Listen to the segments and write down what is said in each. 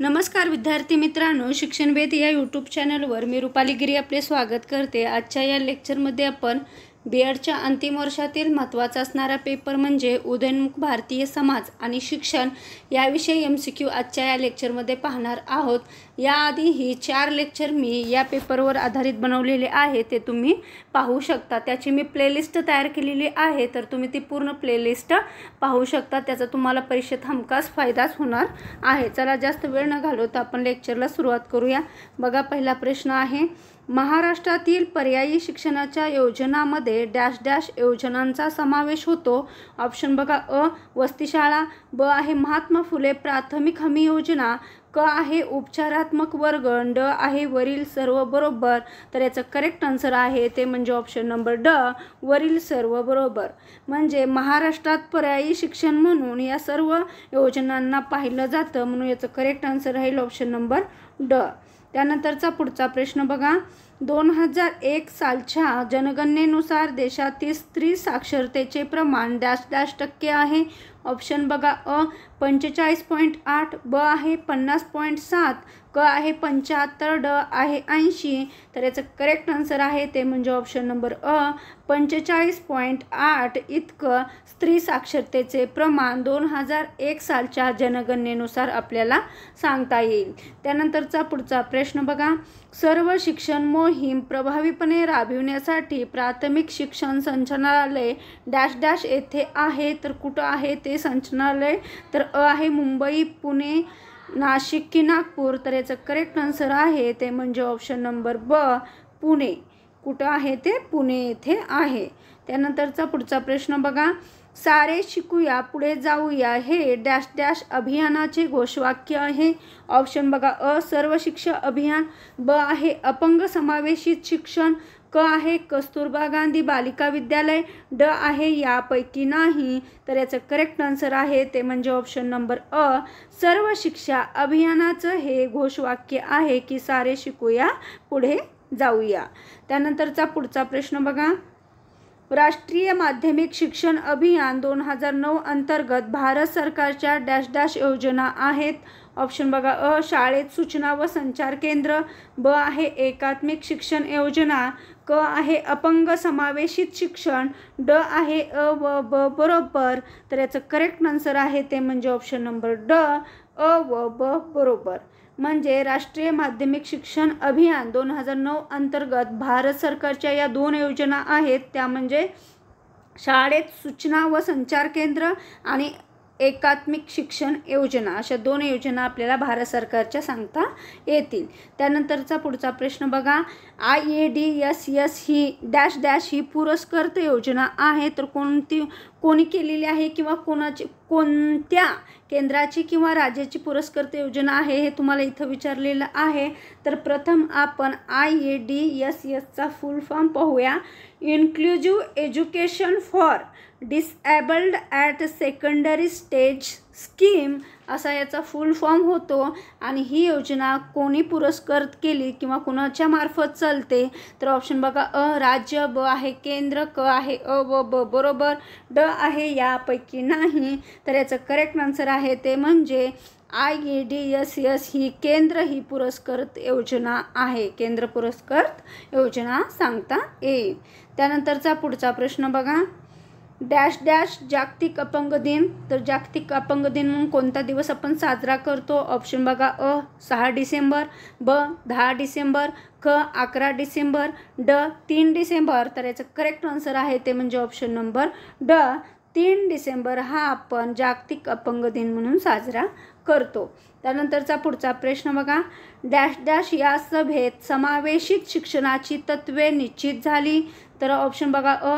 नमस्कार विद्यार्थी मित्रांनो शिक्षणवेद या यूट्यूब चॅनलवर मी रुपाली गिरी आपले स्वागत करते आजच्या या लेक्चरमध्ये आपण बी एडच्या अंतिम वर्षातील महत्त्वाचा असणारा पेपर म्हणजे उदयनमुख भारतीय समाज आणि शिक्षण याविषयी एम सी क्यू आजच्या या लेक्चरमध्ये पाहणार आहोत याआधी ही चार लेक्चर मी या पेपरवर आधारित बनवलेले आहे ते तुम्ही पाहू शकता त्याची मी प्लेलिस्ट तयार केलेली आहे तर तुम्ही ती पूर्ण प्लेलिस्ट पाहू शकता त्याचा तुम्हाला परीक्षेत हमखास फायदाच होणार आहे चला जास्त वेळ न घालवता आपण लेक्चरला सुरुवात करूया बघा पहिला प्रश्न आहे महाराष्ट्रातील पर्यायी शिक्षणाच्या योजनामध्ये डॅश डॅश योजनांचा समावेश होतो ऑप्शन बघा अ वस्तीशाळा ब आहे महात्मा फुले प्राथमिक हमी योजना क आहे उपचारात्मक वर्ग ड आहे वरील सर्व बरोबर तर याचं करेक्ट आन्सर आहे ते म्हणजे ऑप्शन नंबर ड वरील सर्व बरोबर म्हणजे महाराष्ट्रात पर्यायी शिक्षण म्हणून या सर्व योजनांना पाहिलं जातं म्हणून याचं करेक्ट आन्सर राहील ऑप्शन नंबर ड त्यानंतरचा पुढचा प्रश्न बघा दोन हजार एक सालच्या जनगणनेनुसार देशातील स्त्री साक्षरतेचे प्रमाण डॅश डॅश टक्के आहे ऑप्शन बघा अ पंचेचाळीस पॉईंट आठ ब आहे पन्नास पॉईंट सात आहे पंच्याहत्तर ड आहे ऐंशी तर याचं करेक्ट आन्सर आहे ते म्हणजे ऑप्शन नंबर अ पंचेचाळीस पॉईंट आठ इतकं स्त्री साक्षरतेचे प्रमाण दोन हजार एक सालच्या जनगणनेनुसार आपल्याला सांगता येईल त्यानंतरचा पुढचा प्रश्न बघा सर्व शिक्षण मोहीम प्रभावीपणे राबविण्यासाठी प्राथमिक शिक्षण संचनालय डॅश डॅश येथे आहे तर कुठं आहे ते संचनालय तर अ आहे मुंबई पुणे नाशिक की नागपूर तर याचं करेक्ट आन्सर आहे ते म्हणजे ऑप्शन नंबर ब पुणे कुठं आहे ते पुणे येथे आहे त्यानंतरचा पुढचा प्रश्न बघा सारे शिकूया पुढे जाऊया हे डॅश डॅश अभियानाचे घोषवाक्य आहे ऑप्शन बघा अ सर्व शिक्षा अभियान ब आहे अपंग समावेशित शिक्षण क आहे कस्तुरबा गांधी बालिका विद्यालय ड आहे यापैकी नाही तर याचं करेक्ट आन्सर आहे ते म्हणजे ऑप्शन नंबर अ सर्व शिक्षा अभियानाचं हे घोषवाक्य आहे की सारे शिकूया पुढे जाऊया त्यानंतरचा पुढचा प्रश्न बघा राष्ट्रीय माध्यमिक शिक्षण अभियान दोन हजार नऊ अंतर्गत भारत सरकारच्या डॅश डॅश योजना आहेत ऑप्शन बघा अ शाळेत सूचना व संचार केंद्र ब आहे एकात्मिक शिक्षण योजना क आहे अपंग समावेशित शिक्षण ड आहे अ व ब बरोबर तर याचं करेक्ट आन्सर आहे ते म्हणजे ऑप्शन नंबर ड अ व ब बरोबर म्हणजे राष्ट्रीय माध्यमिक शिक्षण अभियान दोन हजार नऊ अंतर्गत भारत सरकारच्या या दोन योजना आहेत त्या म्हणजे शाळेत सूचना व संचार केंद्र आणि एकात्मिक शिक्षण योजना अशा दोन योजना आपल्याला भारत सरकारच्या सांगता येतील त्यानंतरचा पुढचा प्रश्न बघा I A D S S ही डॅश डॅश ही पुरस्कृत योजना आहे तर कोणती कोणी केलेली आहे किंवा कोणाची कोणत्या केंद्राची किंवा राज्याची पुरस्कृत योजना आहे हे तुम्हाला इथं विचारलेलं आहे तर प्रथम आपण आय ए डी एस एसचा फुल फॉर्म पाहूया inclusive education for disabled at secondary stage scheme असा याचा फुल फॉर्म होतो आणि ही योजना कोणी पुरस्कृत केली किंवा कुणाच्या मार्फत चालते तर ऑप्शन बघा अ राज्य ब आहे केंद्र क आहे अ व ब बरोबर ड आहे यापैकी नाही तर याचं करेक्ट आन्सर आहे ते म्हणजे I E D S S ही केंद्र ही पुरस्कृत योजना आहे केंद्र पुरस्कृत योजना सांगता येईल त्यानंतरचा पुढचा प्रश्न बघा डॅश डॅश जागतिक अपंग दिन तर जागतिक अपंग दिन म्हणून कोणता दिवस आपण साजरा करतो ऑप्शन बघा अ सहा डिसेंबर ब दहा डिसेंबर क अकरा डिसेंबर ड तीन डिसेंबर तर याचं करेक्ट आन्सर आहे ते म्हणजे ऑप्शन नंबर ड तीन डिसेंबर हा आपण जागतिक अपंग दिन म्हणून साजरा करतो त्यानंतरचा पुढचा प्रश्न बघा डॅश डॅश या सभेत समावेशित शिक्षणाची तत्वे निश्चित झाली तर ऑप्शन बघा अ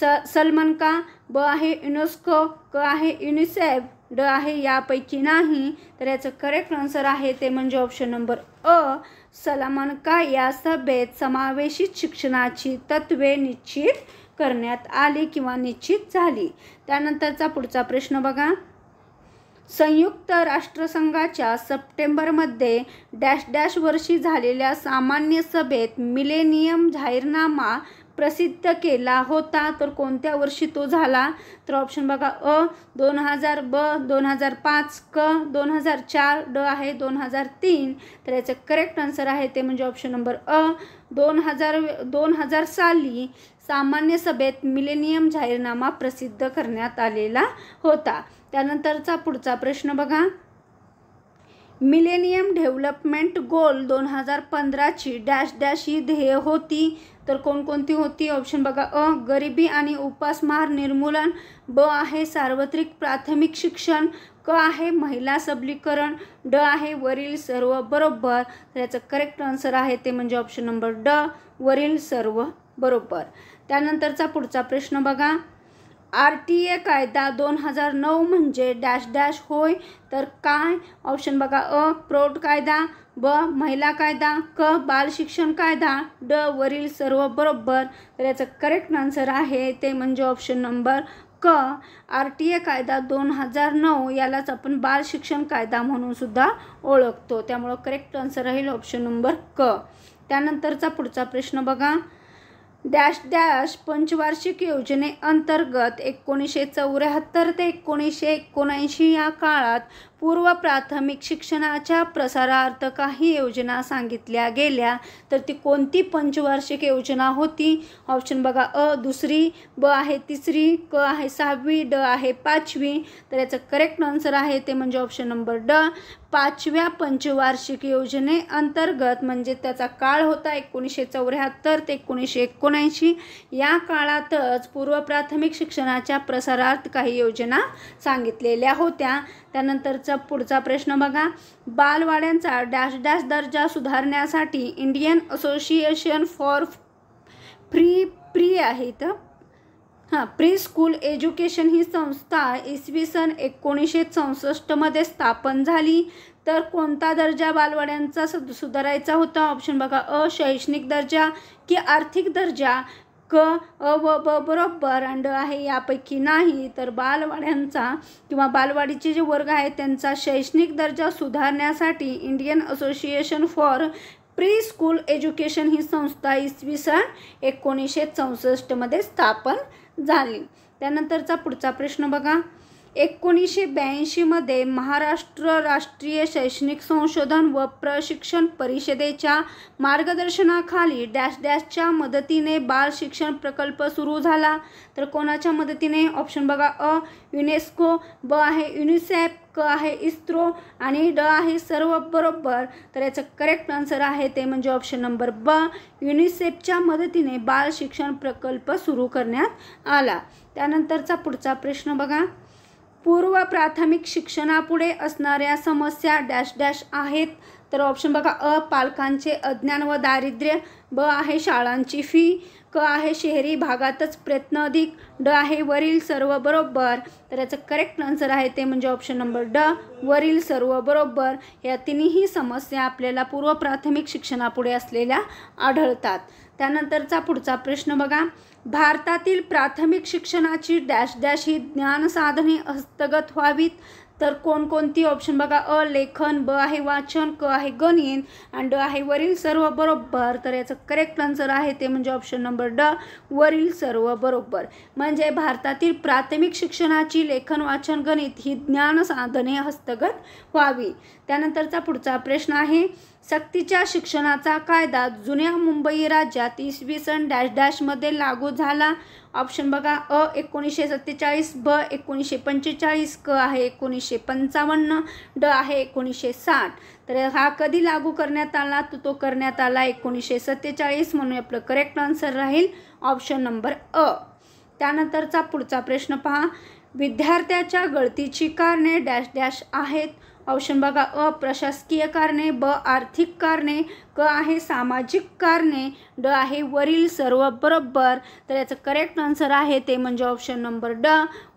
स सलमान का ब आहे युनेस्को क आहे युनिसेफ ड आहे यापैकी नाही तर याचं करेक्ट आन्सर आहे ते म्हणजे ऑप्शन नंबर अ सलमान का या सभेत समावेशित शिक्षणाची तत्वे निश्चित करण्यात आली किंवा निश्चित झाली त्यानंतरचा पुढचा प्रश्न बघा संयुक्त राष्ट्रसंघाच्या सप्टेंबरमध्ये डॅश डॅश वर्षी झालेल्या सामान्य सभेत मिलेनियम जाहीरनामा प्रसिद्ध केला होता तर कोणत्या वर्षी तो झाला तर ऑप्शन बघा अ दोन हजार ब दोन हजार पाच क दोन हजार चार ड आहे दोन हजार तीन तर याचं करेक्ट आन्सर आहे ते म्हणजे ऑप्शन नंबर अ दोन हजार दोन हजार साली सामान्य सभेत मिलेनियम जाहीरनामा प्रसिद्ध करण्यात आलेला होता त्यानंतरचा पुढचा प्रश्न बघा मिलेनियम डेव्हलपमेंट गोल दोन हजार पंधराची डॅश डॅश ही ध्येय होती तर कोणकोणती होती ऑप्शन बघा अ गरिबी आणि उपासमार निर्मूलन ब आहे सार्वत्रिक प्राथमिक शिक्षण क आहे महिला सबलीकरण ड आहे वरील सर्व बरोबर याचं करेक्ट आन्सर आहे ते म्हणजे ऑप्शन नंबर ड वरील सर्व बरोबर त्यानंतरचा पुढचा प्रश्न बघा आर टी ए कायदा दोन हजार नऊ म्हणजे डॅश डॅश होय तर काय ऑप्शन बघा अ प्रौढ कायदा ब महिला कायदा क बाल शिक्षण कायदा ड वरील सर्व बरोबर तर याचं करेक्ट आन्सर आहे ते म्हणजे ऑप्शन नंबर क आर टी ए कायदा दोन हजार नऊ यालाच आपण बाल शिक्षण कायदा म्हणून सुद्धा ओळखतो त्यामुळं करेक्ट आन्सर राहील ऑप्शन नंबर क त्यानंतरचा पुढचा प्रश्न बघा डॅश डॅश पंचवार्षिक योजनेअंतर्गत एकोणीसशे चौऱ्याहत्तर ते एकोणीसशे एकोणऐंशी या काळात पूर्व प्राथमिक शिक्षणाच्या प्रसारार्थ काही योजना सांगितल्या गेल्या तर ती कोणती पंचवार्षिक योजना होती ऑप्शन बघा अ दुसरी ब आहे तिसरी क आहे सहावी ड आहे पाचवी तर याचं करेक्ट आन्सर आहे ते म्हणजे ऑप्शन नंबर ड पाचव्या पंचवार्षिक योजने अंतर्गत म्हणजे त्याचा काळ होता एकोणीसशे चौऱ्याहत्तर ते एकोणीसशे एकोणऐंशी या काळातच पूर्व प्राथमिक शिक्षणाच्या प्रसारार्थ काही योजना सांगितलेल्या होत्या त्यानंतरचा पुढचा प्रश्न बघा बालवाड्यांचा डॅश डॅश दर्जा सुधारण्यासाठी Indian association for free pre आहे तर हां प्री स्कूल एज्युकेशन ही संस्था इसवी सन एकोणीसशे चौसष्टमध्ये स्थापन झाली तर कोणता दर्जा बालवाड्यांचा सुधारायचा होता ऑप्शन बघा अशैक्षणिक दर्जा की आर्थिक दर्जा क अ व ब बरोबर अंड आहे यापैकी नाही तर बालवाड्यांचा किंवा बालवाडीचे जे वर्ग आहेत त्यांचा शैक्षणिक दर्जा सुधारण्यासाठी Indian association for preschool education ही संस्था इसवी सन एकोणीसशे चौसष्टमध्ये स्थापन झाली त्यानंतरचा पुढचा प्रश्न बघा एकोणीसशे ब्याऐंशीमध्ये महाराष्ट्र राष्ट्रीय शैक्षणिक संशोधन व प्रशिक्षण परिषदेच्या मार्गदर्शनाखाली डॅश डॅशच्या मदतीने बाल शिक्षण प्रकल्प सुरू झाला तर कोणाच्या मदतीने ऑप्शन बघा अ युनेस्को ब आहे युनिसेफ क आहे इस्रो आणि ड आहे सर्व बरोबर तर याचं करेक्ट आन्सर आहे ते म्हणजे ऑप्शन नंबर ब युनिसेफच्या मदतीने बाल शिक्षण प्रकल्प सुरू करण्यात आला त्यानंतरचा पुढचा प्रश्न बघा पूर्व प्राथमिक शिक्षणापुढे असणाऱ्या समस्या डॅश डॅश आहेत तर ऑप्शन बघा अ पालकांचे अज्ञान व दारिद्र्य ब आहे शाळांची फी क आहे शहरी भागातच प्रयत्न अधिक ड आहे वरील सर्व बरोबर तर याचं करेक्ट आन्सर आहे ते म्हणजे ऑप्शन नंबर ड वरील सर्व बरोबर या तिन्ही समस्या आपल्याला पूर्व प्राथमिक शिक्षणापुढे असलेल्या आढळतात त्यानंतरचा पुढचा प्रश्न बघा भारतातील प्राथमिक शिक्षणाची डॅश डॅश ही ज्ञानसाधने हस्तगत व्हावीत तर कोणकोणती ऑप्शन बघा अ लेखन ब आहे वाचन क आहे गणित आणि ड आहे वरील सर्व बरोबर तर याचं करेक्ट आन्सर आहे ते म्हणजे ऑप्शन नंबर ड वरील सर्व बरोबर म्हणजे भारतातील प्राथमिक शिक्षणाची लेखन वाचन गणित ही ज्ञान साधने हस्तगत व्हावी त्यानंतरचा पुढचा प्रश्न आहे सक्तीच्या शिक्षणाचा कायदा जुन्या मुंबई राज्यात इसवी सन डॅश डॅशमध्ये लागू झाला ऑप्शन बघा अ एकोणीसशे सत्तेचाळीस ब एकोणीसशे पंचेचाळीस क आहे एकोणीसशे पंचावन्न ड आहे एकोणीसशे साठ तर हा कधी लागू करण्यात आला तर तो करण्यात आला एकोणीसशे सत्तेचाळीस म्हणून आपलं करेक्ट आन्सर राहील ऑप्शन नंबर अ त्यानंतरचा पुढचा प्रश्न पहा विद्यार्थ्याच्या गळतीची कारणे डॅश डॅश आहेत ऑप्शन बघा अ प्रशासकीय कारणे ब आर्थिक कारणे क आहे सामाजिक कारणे ड आहे वरील सर्व बरोबर तर याचं करेक्ट आन्सर आहे ते म्हणजे ऑप्शन नंबर ड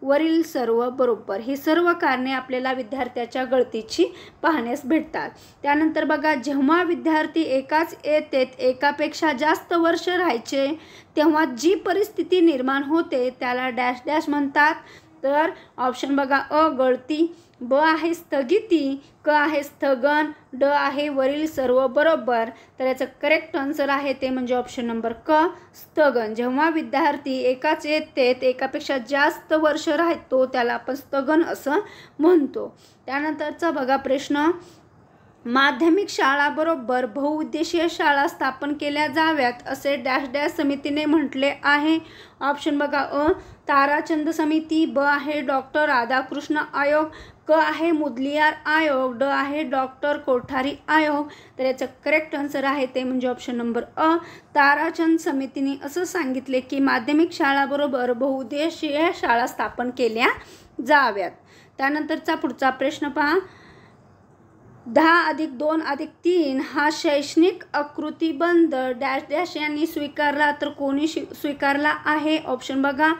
वरील सर्व बरोबर ही सर्व कारणे आपल्याला विद्यार्थ्याच्या गळतीची पाहण्यास भेटतात त्यानंतर बघा जेव्हा विद्यार्थी एकाच येतेत एकापेक्षा जास्त वर्ष राहायचे तेव्हा जी परिस्थिती निर्माण होते त्याला डॅश डॅश म्हणतात तर ऑप्शन बघा अ गळती ब आहे स्थगिती क आहे स्थगन ड आहे वरील सर्व बरोबर तर याचं करेक्ट आन्सर आहे ते म्हणजे ऑप्शन नंबर क स्थगन जेव्हा विद्यार्थी एकाच येतेत एकापेक्षा जास्त वर्ष राहतो त्याला आपण स्थगन असं म्हणतो त्यानंतरचा बघा प्रश्न माध्यमिक शाळाबरोबर बहुउद्देशीय शाळा स्थापन केल्या जाव्यात असे डॅश डॅश समितीने म्हटले आहे ऑप्शन बघा अ ताराचंद समिती ब आहे डॉक्टर राधाकृष्ण आयोग क आहे मुदलियार आयोग ड आहे डॉक्टर कोठारी आयोग तर याचं करेक्ट आन्सर आहे ते म्हणजे ऑप्शन नंबर अ ताराचंद समितीने असं सांगितले की माध्यमिक शाळाबरोबर बहुउद्देशीय शाळा स्थापन केल्या जाव्यात त्यानंतरचा पुढचा प्रश्न पहा दहा अधिक दोन अधिक तीन हा शैक्षणिक आकृतीबंध डॅश डॅश यांनी स्वीकारला तर कोणी शि स्वीकारला आहे ऑप्शन बघा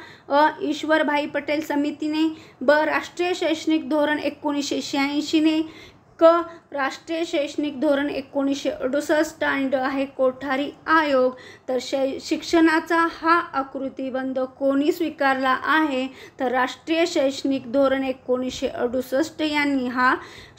अ ईश्वरभाई पटेल समितीने ब राष्ट्रीय शैक्षणिक धोरण एकोणीसशे शहाऐंशीने क राष्ट्रीय शैक्षणिक धोरण एकोणीसशे अडुसष्ट आणि आहे कोठारी आयोग तर शै शिक्षणाचा हा आकृतीबंध कोणी स्वीकारला आहे तर राष्ट्रीय शैक्षणिक धोरण एकोणीसशे अडुसष्ट यांनी हा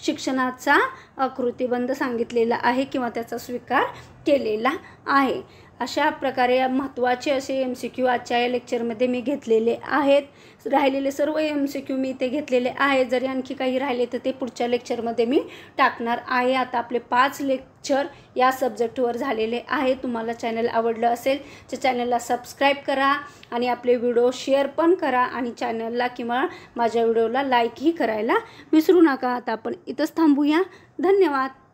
शिक्षणाचा आकृतीबंध सांगितलेला आहे किंवा त्याचा स्वीकार केलेला आहे अशा प्रकारे महत्त्वाचे असे एम सी क्यू आजच्या या लेक्चरमध्ये मी घेतलेले आहेत राहिलेले सर्व एम सी क्यू मी इथे घेतलेले आहे जरी आणखी काही राहिले तर ते पुढच्या लेक्चरमध्ये मी टाकणार आहे आता आपले पाच लेक्चर या सब्जेक्टवर झालेले आहे तुम्हाला चॅनल आवडलं असेल तर चॅनलला सबस्क्राईब करा आणि आपले व्हिडिओ शेअर पण करा आणि चॅनलला किंवा माझ्या व्हिडिओला लाईकही करायला विसरू नका आता आपण इथंच थांबूया धन्यवाद